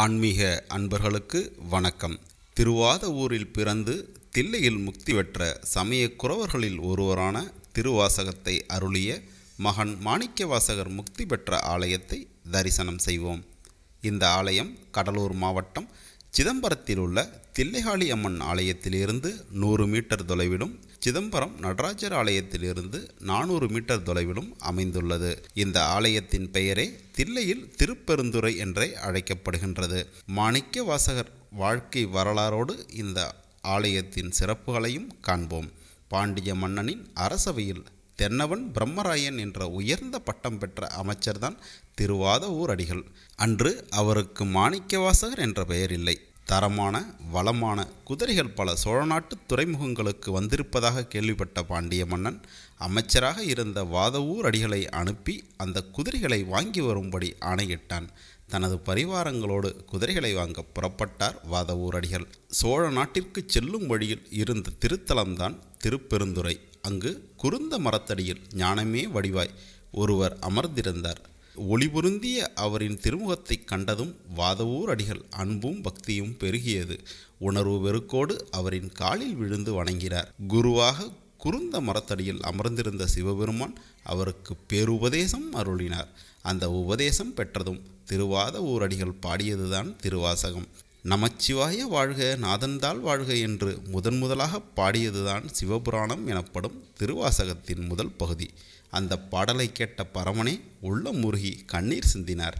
ஆன்மீக அன்பர்களுக்கு வணக்கம் திருவாத ஊரில் பிறந்து தில்லையில் முக்தி பெற்ற சமய குறவர்களில் ஒருவரான திருவாசகத்தை அருளிய மகன் மாணிக்கவாசகர் முக்தி பெற்ற ஆலயத்தை தரிசனம் செய்வோம் இந்த ஆலயம் கடலூர் மாவட்டம் சிதம்பரத்தில் உள்ள தில்லைகாளி அம்மன் ஆலயத்திலிருந்து நூறு மீட்டர் தொலைவிலும் சிதம்பரம் நடராஜர் ஆலயத்திலிருந்து நானூறு மீட்டர் தொலைவிலும் அமைந்துள்ளது இந்த ஆலயத்தின் பெயரே தில்லையில் திருப்பெருந்துறை என்றே அழைக்கப்படுகின்றது மாணிக்க வாசகர் வாழ்க்கை வரலாறோடு இந்த ஆலயத்தின் சிறப்புகளையும் காண்போம் பாண்டிய மன்னனின் அரசவையில் தென்னவன் பிரம்மராயன் என்ற உயர்ந்த பட்டம் பெற்ற அமைச்சர்தான் திருவாத ஊர் அடிகள் அன்று அவருக்கு மாணிக்கவாசகர் என்ற பெயர் இல்லை தரமான வளமான குதிரைகள் பல சோழ நாட்டு துறைமுகங்களுக்கு வந்திருப்பதாக கேள்விப்பட்ட பாண்டிய மன்னன் அமைச்சராக இருந்த வாதவூர் அடிகளை அனுப்பி அந்த குதிரைகளை வாங்கி வரும்படி ஆணையிட்டான் தனது பரிவாரங்களோடு குதிரைகளை வாங்க புறப்பட்டார் வாதவூர் அடிகள் சோழ நாட்டிற்கு செல்லும் வழியில் இருந்த திருத்தலம்தான் திருப்பெருந்துறை அங்கு குருந்த மரத்தடியில் ஞானமே வடிவாய் ஒருவர் அமர்ந்திருந்தார் ஒளி பொருந்திய அவரின் திருமுகத்தை கண்டதும் வாதவூர் அடிகள் அன்பும் பக்தியும் பெருகியது உணர்வு வெறுக்கோடு அவரின் காலில் விழுந்து வணங்கினார் குருவாக குறுந்த மரத்தடியில் அமர்ந்திருந்த சிவபெருமான் அவருக்கு பேருபதேசம் அருளினார் அந்த உபதேசம் பெற்றதும் திருவாத ஊரடிகள் பாடியதுதான் திருவாசகம் நமச்சிவாய வாழ்க நாதன்தாள் வாழ்க என்று முதன் முதலாக பாடியதுதான் சிவபுராணம் எனப்படும் திருவாசகத்தின் முதல் பகுதி அந்த பாடலை கேட்ட பரமனே உள்ள முருகி கண்ணீர் சிந்தினார்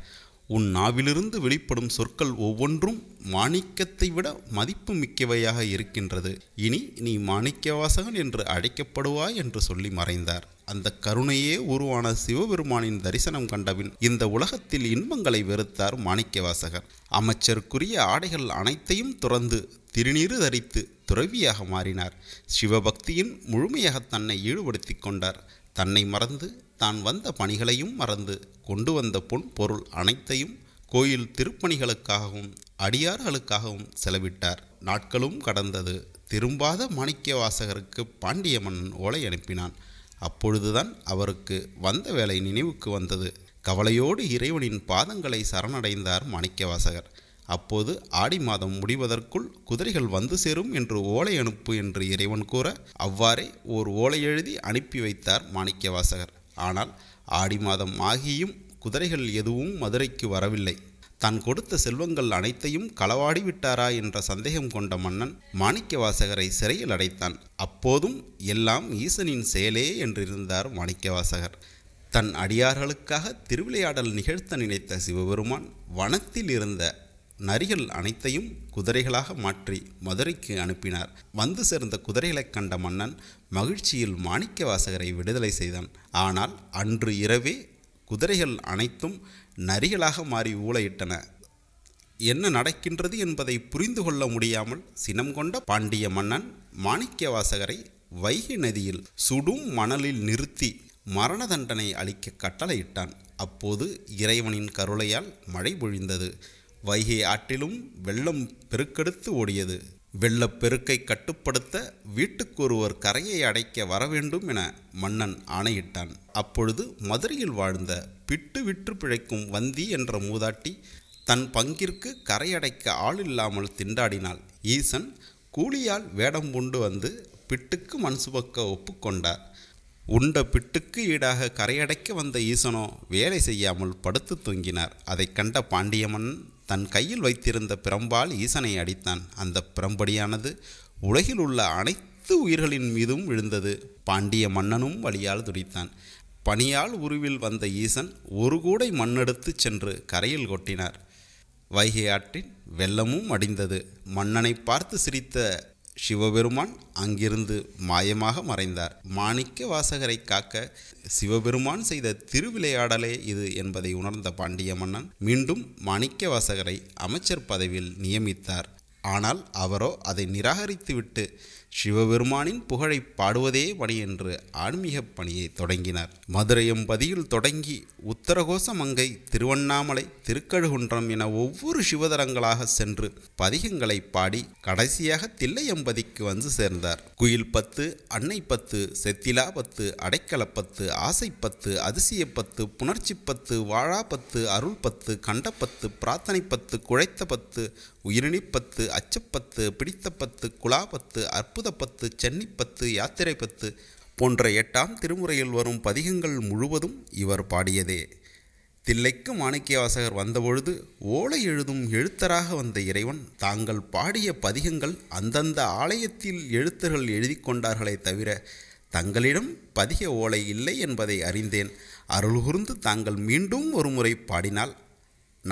உன் நாவிலிருந்து வெளிப்படும் சொற்கள் ஒவ்வொன்றும் மாணிக்கத்தை விட மதிப்பு மிக்கவையாக இருக்கின்றது இனி நீ மாணிக்கவாசகன் என்று அழைக்கப்படுவாய் என்று சொல்லி மறைந்தார் அந்த கருணையே உருவான சிவபெருமானின் தரிசனம் கண்டபின் இந்த உலகத்தில் இன்பங்களை வெறுத்தார் மாணிக்கவாசகர் அமைச்சருக்குரிய ஆடைகள் அனைத்தையும் துறந்து திருநீறு தரித்து துறவியாக மாறினார் சிவபக்தியின் முழுமையாக தன்னை ஈடுபடுத்தி கொண்டார் தன்னை மறந்து தான் வந்த பணிகளையும் மறந்து கொண்டு வந்த பொன் பொருள் அனைத்தையும் கோயில் திருப்பணிகளுக்காகவும் அடியார்களுக்காகவும் செலவிட்டார் நாட்களும் கடந்தது திரும்பாத மாணிக்க வாசகருக்கு பாண்டிய மன்னன் ஓலை அனுப்பினான் அப்பொழுதுதான் அவருக்கு வந்த வேலை நினைவுக்கு வந்தது கவலையோடு இறைவனின் பாதங்களை சரணடைந்தார் மாணிக்கவாசகர் அப்போது ஆடி மாதம் முடிவதற்குள் குதிரைகள் வந்து சேரும் என்று ஓலை அனுப்பு என்று இறைவன் கூற அவ்வாறே ஓர் ஓலை எழுதி அனுப்பி வைத்தார் மாணிக்கவாசகர் ஆனால் ஆடி மாதம் ஆகியும் குதிரைகள் எதுவும் மதுரைக்கு வரவில்லை தான் கொடுத்த செல்வங்கள் அனைத்தையும் களவாடி விட்டாரா என்ற சந்தேகம் கொண்ட மன்னன் மாணிக்கவாசகரை சிறையில் அடைத்தான் அப்போதும் எல்லாம் ஈசனின் செயலே என்றிருந்தார் மாணிக்கவாசகர் தன் அடியார்களுக்காக திருவிளையாடல் நிகழ்த்த நினைத்த சிவபெருமான் வனத்தில் இருந்த நரிகள் அனைத்தையும் குதிரைகளாக மாற்றி மதுரைக்கு அனுப்பினார் வந்து சேர்ந்த குதிரைகளைக் கண்ட மன்னன் மகிழ்ச்சியில் மாணிக்க வாசகரை விடுதலை செய்தான் ஆனால் அன்று இரவே குதிரைகள் அனைத்தும் நரிகளாக மாறி ஊழையிட்டன என்ன நடக்கின்றது என்பதை புரிந்து கொள்ள முடியாமல் சினம் கொண்ட பாண்டிய மன்னன் மாணிக்க வாசகரை வைகை நதியில் சுடும் மணலில் நிறுத்தி மரண தண்டனை அளிக்க கட்டளையிட்டான் அப்போது இறைவனின் கருளையால் மழை பொழிந்தது வைகை ஆற்றிலும் வெள்ளம் பெருக்கெடுத்து ஓடியது வெள்ளப்பெருக்கை கட்டுப்படுத்த வீட்டுக்கு ஒருவர் கரையை அடைக்க வர வேண்டும் என மன்னன் ஆணையிட்டான் அப்பொழுது மதுரையில் வாழ்ந்த பிட்டு விற்று பிழைக்கும் வந்தி என்ற மூதாட்டி தன் பங்கிற்கு கரையடைக்க ஆள் இல்லாமல் திண்டாடினாள் ஈசன் கூலியால் வேடம் கொண்டு வந்து பிட்டுக்கு மண் ஒப்புக்கொண்டார் உண்ட பிட்டுக்கு ஈடாக கரையடைக்க வந்த ஈசனோ வேலை செய்யாமல் படுத்து தூங்கினார் அதை கண்ட பாண்டியமன் தன் கையில் வைத்திருந்த பிரம்பால் ஈசனை அடித்தான் அந்த பிரம்படியானது உலகில் உள்ள அனைத்து உயிர்களின் மீதும் விழுந்தது பாண்டிய மன்னனும் வழியால் துடித்தான் பனியால் உருவில் வந்த ஈசன் ஒரு கூடை மண்ணெடுத்து சென்று கரையில் கொட்டினார் வைகை ஆற்றின் வெள்ளமும் அடிந்தது மன்னனை பார்த்து சிரித்த சிவபெருமான் அங்கிருந்து மாயமாக மறைந்தார் மாணிக்க வாசகரை காக்க சிவபெருமான் செய்த திருவிளையாடலே இது என்பதை உணர்ந்த பாண்டிய மன்னன் மீண்டும் மாணிக்க வாசகரை அமைச்சர் பதவியில் நியமித்தார் ஆனால் அவரோ அதை நிராகரித்துவிட்டு சிவபெருமானின் புகழை பாடுவதே பணி என்று ஆன்மீக பணியை தொடங்கினார் பதியில் தொடங்கி உத்தரகோசமங்கை திருவண்ணாமலை திருக்கழுகுன்றம் என ஒவ்வொரு சிவதரங்களாக சென்று பதிகங்களை பாடி கடைசியாக தில்லையம்பதிக்கு வந்து சேர்ந்தார் குயில் பத்து அன்னை பத்து செத்திலா பத்து அடைக்கலப்பத்து ஆசைப்பத்து அதிசயப்பத்து புணர்ச்சிப்பத்து வாழாப்பத்து அருள் பத்து கண்டப்பத்து பிரார்த்தனை பத்து குழைத்த பத்து உயிரினிப்பத்து அச்சப்பத்து பிடித்த பத்து குலாபத்து அற்பு அற்புத பத்து சென்னிப்பத்து யாத்திரை பத்து போன்ற எட்டாம் திருமுறையில் வரும் பதிகங்கள் முழுவதும் இவர் பாடியதே தில்லைக்கு மாணிக்கவாசகர் வந்தபொழுது ஓலை எழுதும் எழுத்தராக வந்த இறைவன் தாங்கள் பாடிய பதிகங்கள் அந்தந்த ஆலயத்தில் எழுத்தர்கள் எழுதி கொண்டார்களே தவிர தங்களிடம் பதிக ஓலை இல்லை என்பதை அறிந்தேன் அருள்குர்ந்து தாங்கள் மீண்டும் ஒரு முறை பாடினால்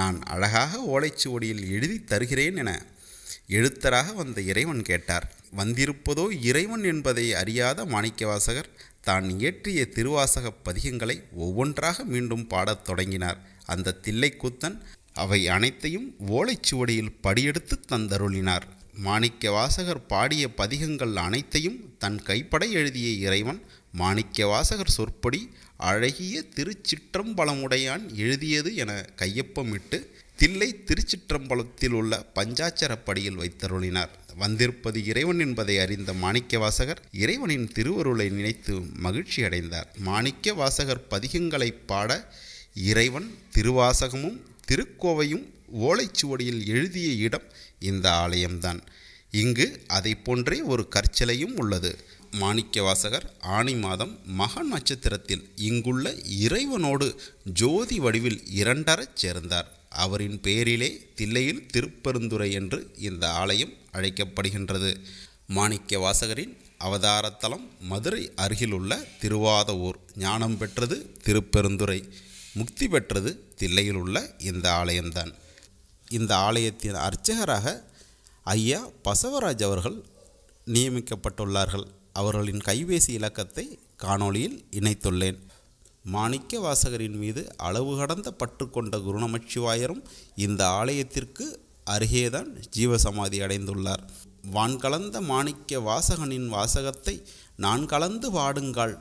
நான் அழகாக ஓலைச்சுவடியில் எழுதி தருகிறேன் என எழுத்தராக வந்த இறைவன் கேட்டார் வந்திருப்பதோ இறைவன் என்பதை அறியாத மாணிக்கவாசகர் தான் இயற்றிய திருவாசக பதிகங்களை ஒவ்வொன்றாக மீண்டும் பாடத் தொடங்கினார் அந்த தில்லைக்கூத்தன் அவை அனைத்தையும் ஓலைச்சுவடியில் படியெடுத்து தந்தருளினார் மாணிக்க வாசகர் பாடிய பதிகங்கள் அனைத்தையும் தன் கைப்பட எழுதிய இறைவன் மாணிக்க வாசகர் சொற்படி அழகிய திருச்சிற்றம்பலமுடையான் எழுதியது என கையொப்பமிட்டு தில்லை திருச்சிற்றம்பலத்தில் உள்ள பஞ்சாச்சரப்படியில் வைத்தருளினார் வந்திருப்பது இறைவன் என்பதை அறிந்த மாணிக்க வாசகர் இறைவனின் திருவருளை நினைத்து மகிழ்ச்சி அடைந்தார் மாணிக்க வாசகர் பதிகங்களை பாட இறைவன் திருவாசகமும் திருக்கோவையும் ஓலைச்சுவடியில் எழுதிய இடம் இந்த ஆலயம்தான் இங்கு அதை போன்றே ஒரு கற்சிலையும் உள்ளது வாசகர் ஆணி மாதம் மகன் நட்சத்திரத்தில் இங்குள்ள இறைவனோடு ஜோதி வடிவில் இரண்டரச் சேர்ந்தார் அவரின் பெயரிலே தில்லையில் திருப்பெருந்துறை என்று இந்த ஆலயம் அழைக்கப்படுகின்றது மாணிக்க வாசகரின் அவதாரத்தலம் மதுரை அருகிலுள்ள திருவாத ஊர் ஞானம் பெற்றது திருப்பெருந்துறை முக்தி பெற்றது தில்லையில் உள்ள இந்த ஆலயம்தான் இந்த ஆலயத்தின் அர்ச்சகராக ஐயா பசவராஜ் அவர்கள் நியமிக்கப்பட்டுள்ளார்கள் அவர்களின் கைபேசி இலக்கத்தை காணொளியில் இணைத்துள்ளேன் மாணிக்க வாசகரின் மீது அளவு கடந்த பற்று கொண்ட குருணமச்சிவாயரும் இந்த ஆலயத்திற்கு அருகேதான் ஜீவசமாதி அடைந்துள்ளார் வான் கலந்த மாணிக்க வாசகனின் வாசகத்தை நான் கலந்து வாடுங்கள்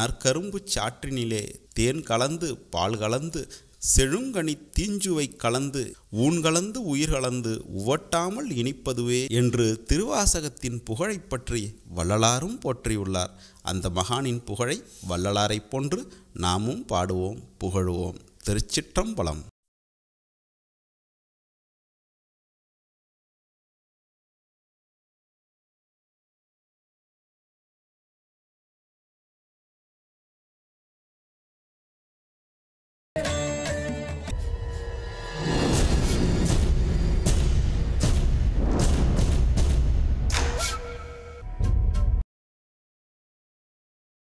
நற்கரும்பு சாற்றினிலே தேன் கலந்து பால் கலந்து செழுங்கனி தீஞ்சுவை கலந்து ஊன்கலந்து உயிர்கலந்து உவட்டாமல் இனிப்பதுவே என்று திருவாசகத்தின் புகழை பற்றி வள்ளலாரும் போற்றியுள்ளார் அந்த மகானின் புகழை வள்ளலாரைப் போன்று நாமும் பாடுவோம் புகழுவோம் திருச்சிற்றம்பலம்